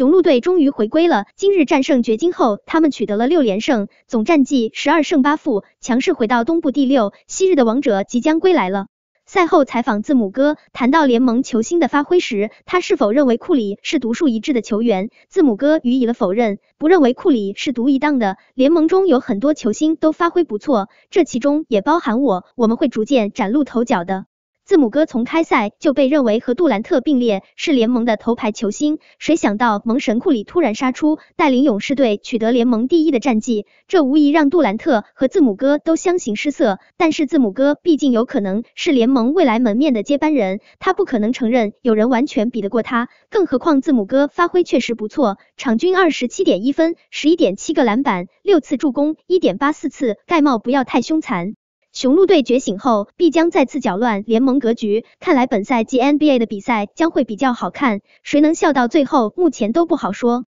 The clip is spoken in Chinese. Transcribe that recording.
雄鹿队终于回归了。今日战胜掘金后，他们取得了六连胜，总战绩十二胜八负，强势回到东部第六。昔日的王者即将归来了。赛后采访，字母哥谈到联盟球星的发挥时，他是否认为库里是独树一帜的球员？字母哥予以了否认，不认为库里是独一档的。联盟中有很多球星都发挥不错，这其中也包含我。我们会逐渐崭露头角的。字母哥从开赛就被认为和杜兰特并列是联盟的头牌球星，谁想到萌神库里突然杀出，带领勇士队取得联盟第一的战绩，这无疑让杜兰特和字母哥都相形失色。但是字母哥毕竟有可能是联盟未来门面的接班人，他不可能承认有人完全比得过他。更何况字母哥发挥确实不错，场均二十七点一分，十一点七个篮板，六次助攻，一点八四次盖帽，不要太凶残。雄鹿队觉醒后，必将再次搅乱联盟格局。看来本赛季 NBA 的比赛将会比较好看，谁能笑到最后，目前都不好说。